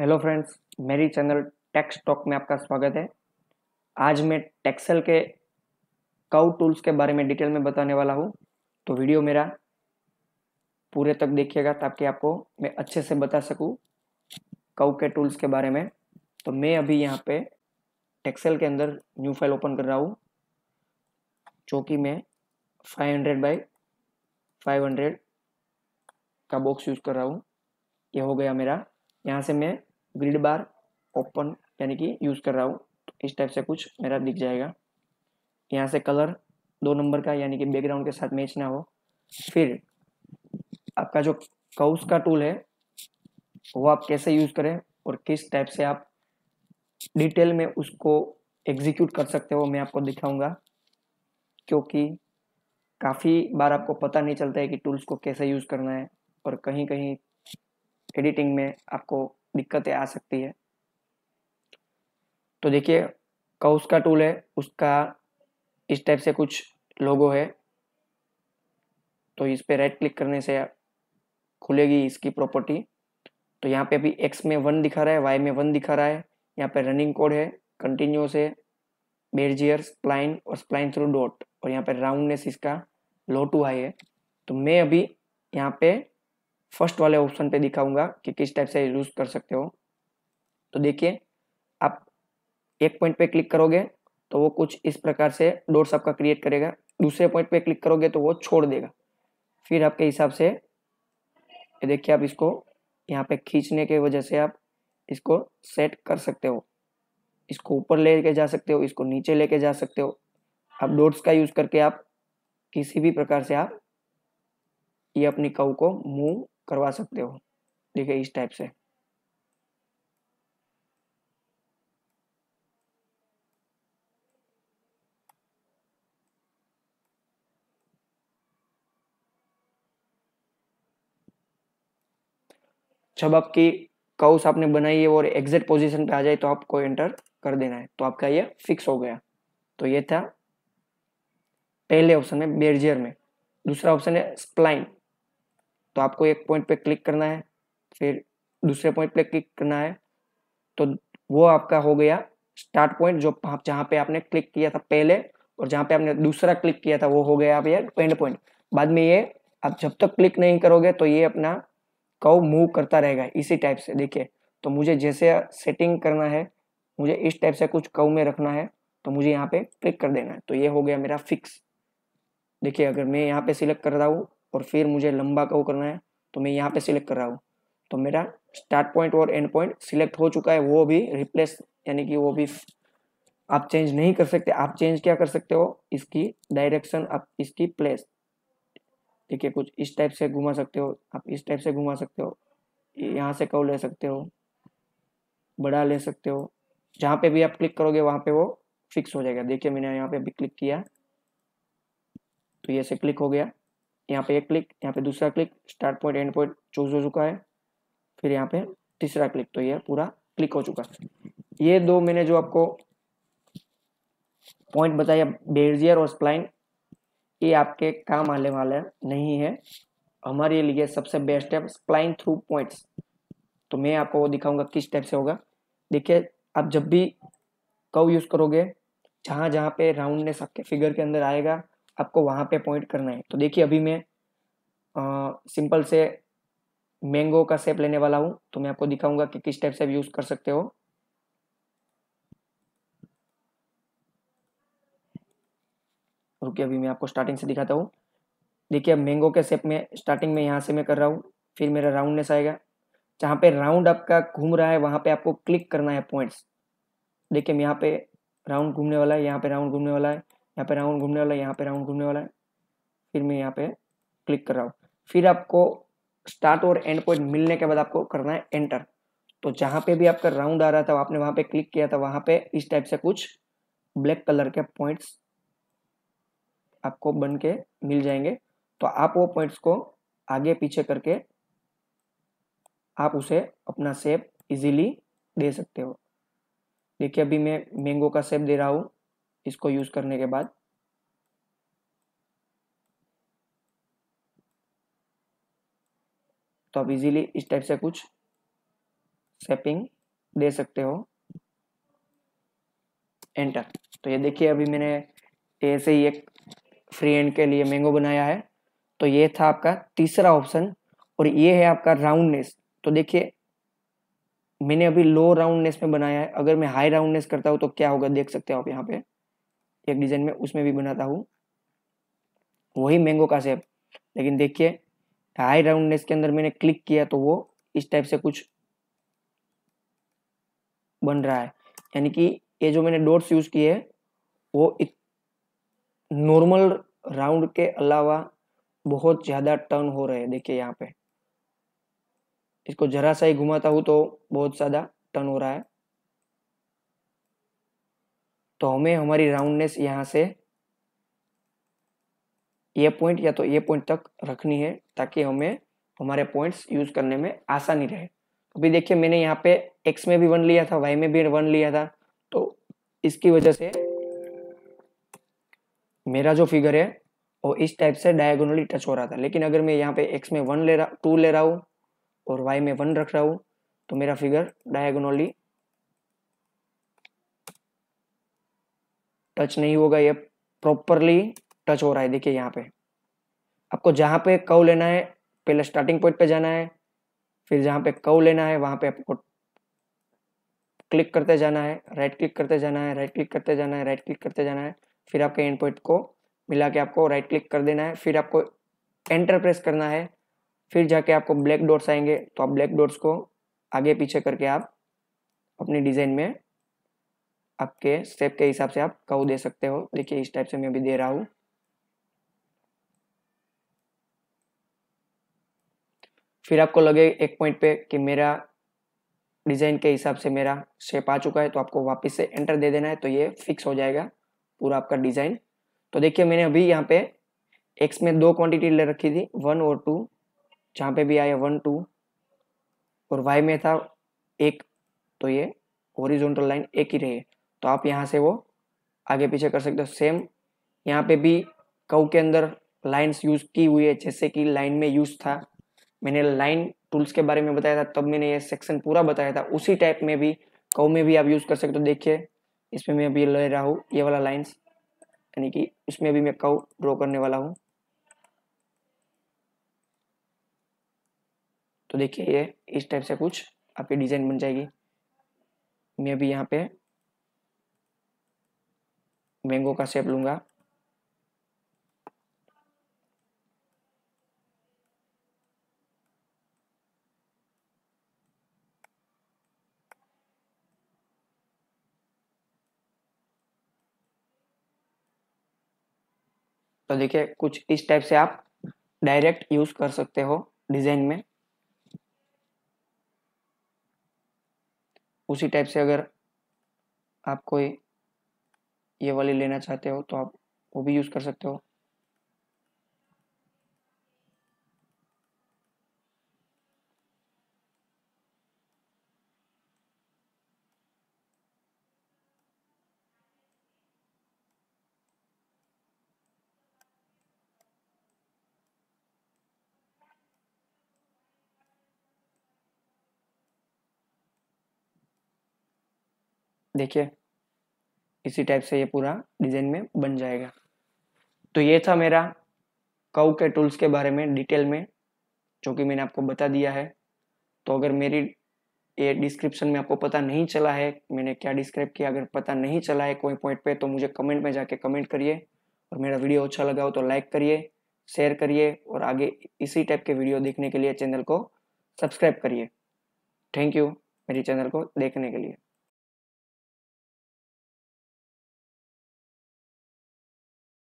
hello friends मेरी channel techs talk में आपका स्वागत है आज मैं टेक्सल के काउ टूल्स के बारे में डिटेल में बताने वाला हूँ तो वीडियो मेरा पूरे तक देखिएगा ताकि आपको मैं अच्छे से बता सकूँ काउ के टूल्स के बारे में तो मैं अभी यहाँ पे टेक्सल के अंदर न्यू फाइल ओपन कर रहा हूँ जो कि मैं फाइव हंड्रेड बाई फाइव का बॉक्स यूज़ कर रहा हूँ ये हो गया मेरा यहाँ से मैं ग्रिड बार ओपन यानी कि यूज़ कर रहा हूँ तो इस टाइप से कुछ मेरा दिख जाएगा यहाँ से कलर दो नंबर का यानी कि बैकग्राउंड के साथ मैच ना हो फिर आपका जो कौस का टूल है वो आप कैसे यूज़ करें और किस टाइप से आप डिटेल में उसको एग्जीक्यूट कर सकते हो मैं आपको दिखाऊंगा क्योंकि काफ़ी बार आपको पता नहीं चलता है कि टूल्स को कैसे यूज़ करना है और कहीं कहीं एडिटिंग में आपको दिक्कतें आ सकती है तो देखिए कौस का टूल है उसका इस टाइप से कुछ लोगो है तो इस पर राइट क्लिक करने से खुलेगी इसकी प्रॉपर्टी तो यहाँ पे अभी एक्स में वन दिखा रहा है वाई में वन दिखा रहा है यहाँ पे रनिंग कोड है कंटिन्यूस है बेरजियर स्प्लाइन और स्प्लाइन थ्रू डॉट और यहाँ पे राउंडनेस इसका लो टू हाई है तो मैं अभी यहाँ पे फर्स्ट वाले ऑप्शन पे दिखाऊंगा कि किस टाइप से यूज़ कर सकते हो तो देखिए आप एक पॉइंट पे क्लिक करोगे तो वो कुछ इस प्रकार से डोर्स आपका क्रिएट करेगा दूसरे पॉइंट पे क्लिक करोगे तो वो छोड़ देगा फिर आपके हिसाब से ये देखिए आप इसको यहाँ पे खींचने के वजह से आप इसको सेट कर सकते हो इसको ऊपर लेके जा सकते हो इसको नीचे लेके जा सकते हो आप डोट्स का यूज़ करके आप किसी भी प्रकार से आप ये अपनी कऊ को मूव करवा सकते हो ठीक है इस टाइप से जब आपकी काउस आपने बनाई है और एग्जिट पोजीशन पे आ जाए तो आपको एंटर कर देना है तो आपका ये फिक्स हो गया तो ये था पहले ऑप्शन है बेरजियर में दूसरा ऑप्शन है स्प्लाइन तो आपको एक पॉइंट पे क्लिक करना है फिर दूसरे पॉइंट पे क्लिक करना है तो वो आपका हो गया स्टार्ट पॉइंट जो जहाँ पे आपने क्लिक किया था पहले और जहाँ पे आपने दूसरा क्लिक किया था वो हो गया आप ये एंड पॉइंट बाद में ये आप जब तक क्लिक नहीं करोगे तो ये अपना कव मूव करता रहेगा इसी टाइप से देखिए तो मुझे जैसे सेटिंग करना है मुझे इस टाइप से कुछ कव में रखना है तो मुझे यहाँ पे क्लिक कर देना है तो ये हो गया मेरा फिक्स देखिए अगर मैं यहाँ पे सिलेक्ट कर रहा हूँ और फिर मुझे लंबा को करना है तो मैं यहाँ पे सिलेक्ट कर रहा हूँ तो मेरा स्टार्ट पॉइंट और एंड पॉइंट सिलेक्ट हो चुका है वो भी रिप्लेस यानी कि वो भी आप चेंज नहीं कर सकते आप चेंज क्या कर सकते हो इसकी डायरेक्शन आप इसकी प्लेस देखिए कुछ इस टाइप से घुमा सकते हो आप इस टाइप से घुमा सकते हो यहाँ से कव ले सकते हो बड़ा ले सकते हो जहाँ पे भी आप क्लिक करोगे वहाँ पे वो फिक्स हो जाएगा देखिए मैंने यहाँ पे भी क्लिक किया तो ये से क्लिक हो गया यहाँ पे एक क्लिक यहाँ पे दूसरा click start point end point choose हो चुका है फिर यहाँ पे तीसरा क्लिक तो ये पूरा क्लिक हो चुका है ये दो मैंने जो आपको पॉइंट बताया बेजियर और स्प्लाइन ये आपके काम आने वाले नहीं है हमारे लिए सबसे बेस्ट है स्प्लाइन थ्रू पॉइंट्स तो मैं आपको वो दिखाऊंगा किस टाइप से होगा देखिए आप जब भी कव यूज़ करोगे जहां जहाँ पे राउंडनेस आपके फिगर के अंदर आएगा आपको वहाँ पे पॉइंट करना है तो देखिए अभी मैं आ, सिंपल से मैंगो का सेप लेने वाला हूँ तो मैं आपको दिखाऊंगा कि किस टाइप से यूज़ कर सकते हो रुकिए अभी मैं आपको स्टार्टिंग से दिखाता हूँ देखिए अब मैंगो के सेप में स्टार्टिंग में यहाँ से मैं कर रहा हूँ फिर मेरा राउंडनेस आएगा जहाँ पे राउंड आपका घूम रहा है वहाँ पे आपको क्लिक करना है पॉइंट्स देखिए मैं यहाँ पे राउंड घूमने वाला है यहाँ पे राउंड घूमने वाला है यहाँ पे राउंड घूमने वाला है यहाँ पे राउंड घूमने वाला है फिर मैं यहाँ पे क्लिक कर रहा हूँ फिर आपको स्टार्ट और एंड पॉइंट मिलने के बाद आपको करना है एंटर तो जहाँ पे भी आपका राउंड आ रहा था आपने वहाँ पे क्लिक किया था वहाँ पे इस टाइप से कुछ ब्लैक कलर के पॉइंट्स आपको बन के मिल जाएंगे तो आप वो पॉइंट्स को आगे पीछे करके आप उसे अपना सेप इजीली दे सकते हो देखिए अभी मैं मैंगो का सेप दे रहा हूँ इसको यूज़ करने के बाद तो आप इजीली इस टाइप से कुछ सेपिंग दे सकते हो एंटर तो ये देखिए अभी मैंने ऐसे ही एक फ्री एंड के लिए मैंगो बनाया है तो ये था आपका तीसरा ऑप्शन और ये है आपका राउंडनेस तो देखिए मैंने अभी लो राउंडनेस में बनाया है अगर मैं हाई राउंडनेस करता हूँ तो क्या होगा देख सकते हो आप यहाँ पे एक डिज़ाइन में उसमें भी बनाता हूँ वही मैंगो का सेप लेकिन देखिए हाई राउंडनेस के अंदर मैंने क्लिक किया तो वो इस टाइप से कुछ बन रहा है यानी कि ये जो मैंने डॉट्स यूज़ किए वो एक नॉर्मल राउंड के अलावा बहुत ज़्यादा टर्न हो रहे हैं देखिए यहाँ पे इसको जरा सा ही घुमाता हूँ तो बहुत ज़्यादा टर्न हो रहा है तो हमें हमारी राउंडनेस यहाँ से ये पॉइंट या तो ये पॉइंट तक रखनी है ताकि हमें हमारे पॉइंट्स यूज करने में आसानी रहे अभी देखिए मैंने यहाँ पे एक्स में भी वन लिया था वाई में भी वन लिया था तो इसकी वजह से मेरा जो फिगर है वो इस टाइप से डायगोनली टच हो रहा था लेकिन अगर मैं यहाँ पे एक्स में वन ले रहा टू ले रहा हूँ और वाई में वन रख रहा हूँ तो मेरा फिगर डायगोनली टच नहीं होगा ये प्रॉपरली टच हो रहा है देखिए यहाँ पे आपको जहाँ पे कव लेना है पहले स्टार्टिंग पॉइंट पे जाना है फिर जहाँ पे कव लेना है वहाँ पे आपको क्लिक करते जाना है राइट क्लिक करते जाना है राइट क्लिक करते जाना है राइट क्लिक करते जाना है फिर आपके एंड पॉइंट को मिला के आपको राइट क्लिक कर देना है फिर आपको एंटर प्रेस करना है फिर जाके आपको ब्लैक डॉट्स आएंगे तो आप ब्लैक डॉट्स को आगे पीछे करके आप अपनी डिज़ाइन में आपके स्टेप के हिसाब से आप कव दे सकते हो देखिए इस टाइप से मैं अभी दे रहा हूँ फिर आपको लगे एक पॉइंट पे कि मेरा डिज़ाइन के हिसाब से मेरा शेप आ चुका है तो आपको वापस से एंटर दे देना है तो ये फिक्स हो जाएगा पूरा आपका डिज़ाइन तो देखिए मैंने अभी यहाँ पे एक्स में दो क्वांटिटी ले रखी थी वन और टू जहाँ पे भी आया वन टू और वाई में था एक तो ये ओरिजोनटल लाइन एक ही रही है तो आप यहाँ से वो आगे पीछे कर सकते हो सेम यहाँ पे भी कऊ के अंदर लाइन्स यूज की हुई है जैसे कि लाइन में यूज था मैंने लाइन टूल्स के बारे में बताया था तब मैंने ये सेक्शन पूरा बताया था उसी टाइप में भी कऊ में भी आप यूज कर सकते हो देखिए इसमें मैं अभी ले रहा हूँ ये वाला लाइन्स यानी कि इसमें भी मैं कऊ ड्रॉ करने वाला हूँ तो देखिए ये इस टाइप से कुछ आपकी डिज़ाइन बन जाएगी मैं भी यहाँ पे मैंगो का शेप लूंगा तो देखिए कुछ इस टाइप से आप डायरेक्ट यूज कर सकते हो डिजाइन में उसी टाइप से अगर आप कोई ये वाली लेना चाहते हो तो आप वो भी यूज़ कर सकते हो देखिए इसी टाइप से ये पूरा डिज़ाइन में बन जाएगा तो ये था मेरा कव के टूल्स के बारे में डिटेल में जो कि मैंने आपको बता दिया है तो अगर मेरी ये डिस्क्रिप्शन में आपको पता नहीं चला है मैंने क्या डिस्क्राइब किया अगर पता नहीं चला है कोई पॉइंट पे तो मुझे कमेंट में जाके कमेंट करिए और मेरा वीडियो अच्छा लगा हो तो लाइक करिए शेयर करिए और आगे इसी टाइप के वीडियो देखने के लिए चैनल को सब्सक्राइब करिए थैंक यू मेरी चैनल को देखने के लिए